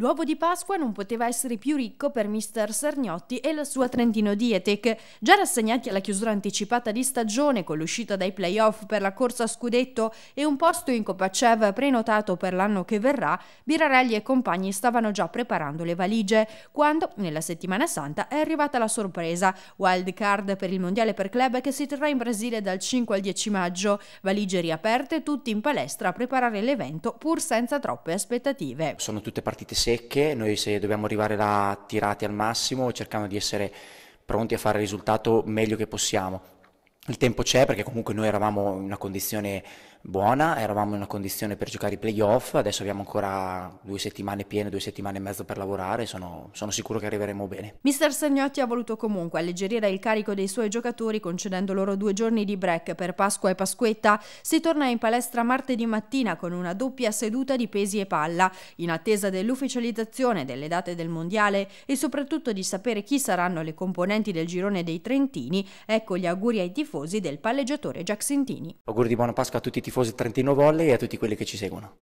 L'uovo di Pasqua non poteva essere più ricco per Mr. Sargnotti e la sua Trentino Dietec, già rassegnati alla chiusura anticipata di stagione con l'uscita dai playoff per la corsa a scudetto e un posto in Copacev prenotato per l'anno che verrà, Birarelli e compagni stavano già preparando le valigie, quando, nella settimana santa, è arrivata la sorpresa, wild card per il Mondiale per Club che si terrà in Brasile dal 5 al 10 maggio, valigie riaperte, tutti in palestra a preparare l'evento pur senza troppe aspettative. Sono tutte partite secche, noi se dobbiamo arrivare là tirati al massimo cercando di essere pronti a fare il risultato meglio che possiamo. Il tempo c'è perché comunque noi eravamo in una condizione buona, eravamo in una condizione per giocare i playoff, adesso abbiamo ancora due settimane piene, due settimane e mezzo per lavorare, sono, sono sicuro che arriveremo bene. Mister Sagnotti ha voluto comunque alleggerire il carico dei suoi giocatori concedendo loro due giorni di break per Pasqua e Pasquetta, si torna in palestra martedì mattina con una doppia seduta di pesi e palla, in attesa dell'ufficializzazione delle date del mondiale e soprattutto di sapere chi saranno le componenti del girone dei Trentini, ecco gli auguri ai tifosi del palleggiatore Jacksentini. Auguri di buona Pasqua a tutti i tifosi tifosi Trentino Volley e a tutti quelli che ci seguono.